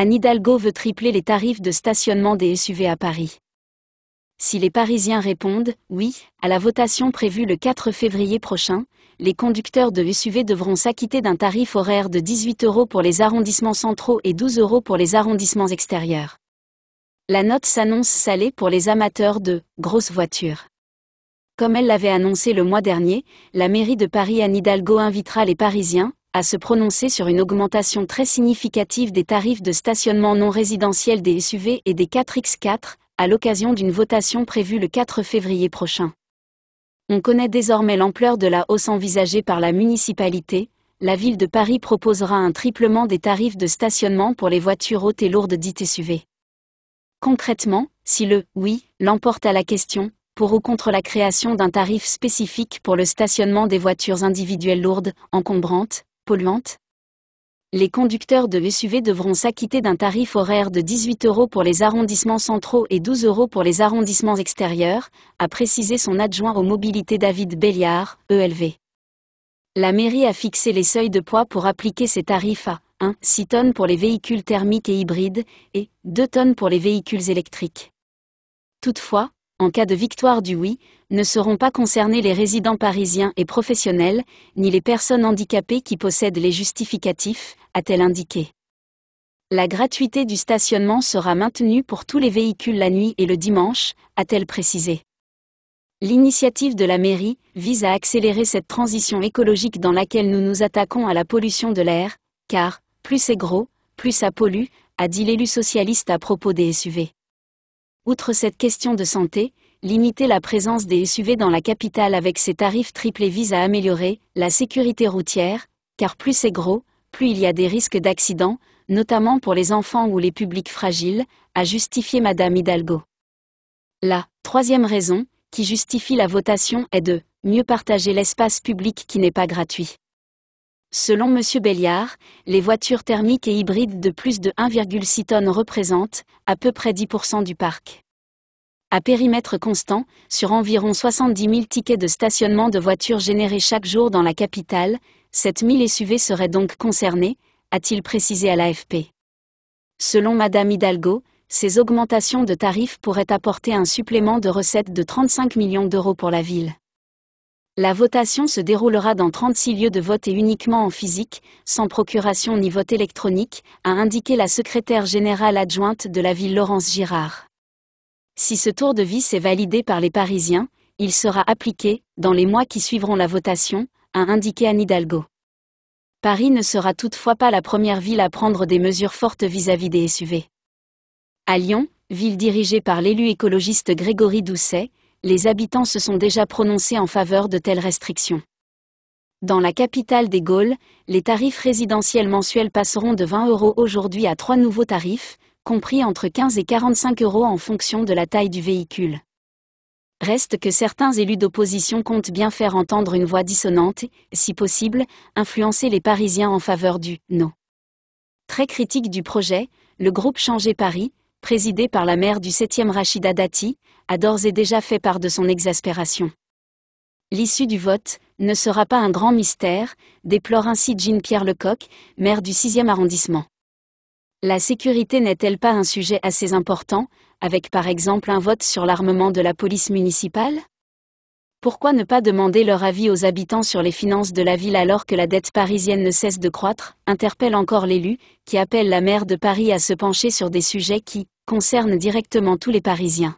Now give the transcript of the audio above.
Anne Hidalgo veut tripler les tarifs de stationnement des SUV à Paris. Si les Parisiens répondent oui à la votation prévue le 4 février prochain, les conducteurs de SUV devront s'acquitter d'un tarif horaire de 18 euros pour les arrondissements centraux et 12 euros pour les arrondissements extérieurs. La note s'annonce salée pour les amateurs de grosses voitures. Comme elle l'avait annoncé le mois dernier, la mairie de Paris Anne Hidalgo invitera les Parisiens, à se prononcer sur une augmentation très significative des tarifs de stationnement non résidentiel des SUV et des 4X4, à l'occasion d'une votation prévue le 4 février prochain. On connaît désormais l'ampleur de la hausse envisagée par la municipalité, la ville de Paris proposera un triplement des tarifs de stationnement pour les voitures hautes et lourdes dites SUV. Concrètement, si le oui l'emporte à la question, pour ou contre la création d'un tarif spécifique pour le stationnement des voitures individuelles lourdes, encombrantes, les conducteurs de VSUV devront s'acquitter d'un tarif horaire de 18 euros pour les arrondissements centraux et 12 euros pour les arrondissements extérieurs, a précisé son adjoint aux mobilités David Béliard, ELV. La mairie a fixé les seuils de poids pour appliquer ces tarifs à 1, 6 tonnes pour les véhicules thermiques et hybrides, et 2 tonnes pour les véhicules électriques. Toutefois, en cas de victoire du oui, ne seront pas concernés les résidents parisiens et professionnels, ni les personnes handicapées qui possèdent les justificatifs, a-t-elle indiqué. La gratuité du stationnement sera maintenue pour tous les véhicules la nuit et le dimanche, a-t-elle précisé. L'initiative de la mairie vise à accélérer cette transition écologique dans laquelle nous nous attaquons à la pollution de l'air, car, plus c'est gros, plus ça pollue, a dit l'élu socialiste à propos des SUV. Outre cette question de santé, limiter la présence des SUV dans la capitale avec ses tarifs triplés vise à améliorer la sécurité routière, car plus c'est gros, plus il y a des risques d'accidents, notamment pour les enfants ou les publics fragiles, a justifié Madame Hidalgo. La troisième raison, qui justifie la votation, est de mieux partager l'espace public qui n'est pas gratuit. Selon M. Béliard, les voitures thermiques et hybrides de plus de 1,6 tonnes représentent à peu près 10% du parc. À périmètre constant, sur environ 70 000 tickets de stationnement de voitures générés chaque jour dans la capitale, 7 000 SUV seraient donc concernés, a-t-il précisé à l'AFP. Selon Mme Hidalgo, ces augmentations de tarifs pourraient apporter un supplément de recettes de 35 millions d'euros pour la ville. La votation se déroulera dans 36 lieux de vote et uniquement en physique, sans procuration ni vote électronique, a indiqué la secrétaire générale adjointe de la ville Laurence Girard. Si ce tour de vis est validé par les Parisiens, il sera appliqué, dans les mois qui suivront la votation, a indiqué Anne Hidalgo. Paris ne sera toutefois pas la première ville à prendre des mesures fortes vis-à-vis -vis des SUV. À Lyon, ville dirigée par l'élu écologiste Grégory Doucet, les habitants se sont déjà prononcés en faveur de telles restrictions. Dans la capitale des Gaules, les tarifs résidentiels mensuels passeront de 20 euros aujourd'hui à trois nouveaux tarifs, compris entre 15 et 45 euros en fonction de la taille du véhicule. Reste que certains élus d'opposition comptent bien faire entendre une voix dissonante, et, si possible, influencer les Parisiens en faveur du « non ». Très critique du projet, le groupe Changer Paris, présidée par la mère du 7e Rachida Dati, a d'ores et déjà fait part de son exaspération. L'issue du vote ne sera pas un grand mystère, déplore ainsi Jean-Pierre Lecoq, maire du 6e arrondissement. La sécurité n'est-elle pas un sujet assez important, avec par exemple un vote sur l'armement de la police municipale pourquoi ne pas demander leur avis aux habitants sur les finances de la ville alors que la dette parisienne ne cesse de croître interpelle encore l'élu, qui appelle la maire de Paris à se pencher sur des sujets qui concernent directement tous les Parisiens.